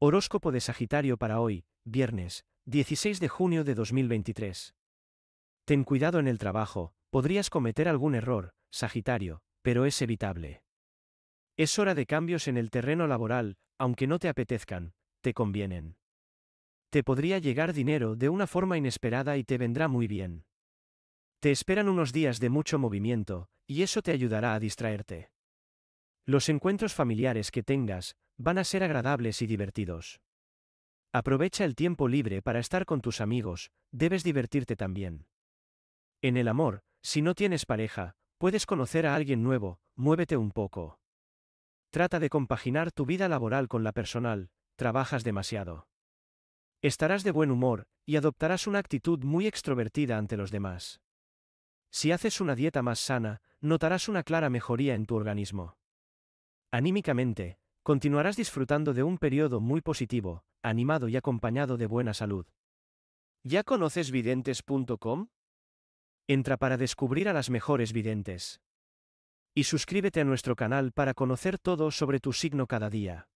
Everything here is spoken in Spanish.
Horóscopo de Sagitario para hoy, viernes, 16 de junio de 2023. Ten cuidado en el trabajo, podrías cometer algún error, Sagitario, pero es evitable. Es hora de cambios en el terreno laboral, aunque no te apetezcan, te convienen. Te podría llegar dinero de una forma inesperada y te vendrá muy bien. Te esperan unos días de mucho movimiento, y eso te ayudará a distraerte. Los encuentros familiares que tengas van a ser agradables y divertidos. Aprovecha el tiempo libre para estar con tus amigos, debes divertirte también. En el amor, si no tienes pareja, puedes conocer a alguien nuevo, muévete un poco. Trata de compaginar tu vida laboral con la personal, trabajas demasiado. Estarás de buen humor, y adoptarás una actitud muy extrovertida ante los demás. Si haces una dieta más sana, notarás una clara mejoría en tu organismo. Anímicamente, continuarás disfrutando de un periodo muy positivo, animado y acompañado de buena salud. ¿Ya conoces videntes.com? Entra para descubrir a las mejores videntes. Y suscríbete a nuestro canal para conocer todo sobre tu signo cada día.